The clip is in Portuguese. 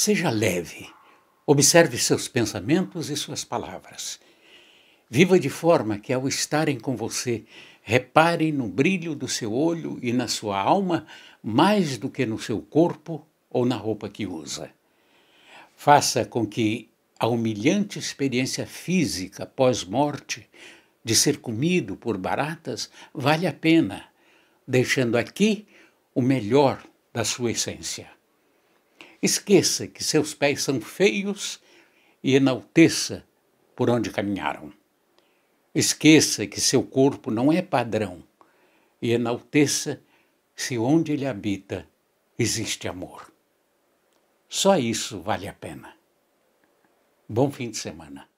Seja leve. Observe seus pensamentos e suas palavras. Viva de forma que, ao estarem com você, reparem no brilho do seu olho e na sua alma mais do que no seu corpo ou na roupa que usa. Faça com que a humilhante experiência física pós-morte de ser comido por baratas vale a pena, deixando aqui o melhor da sua essência. Esqueça que seus pés são feios e enalteça por onde caminharam. Esqueça que seu corpo não é padrão e enalteça se onde ele habita existe amor. Só isso vale a pena. Bom fim de semana.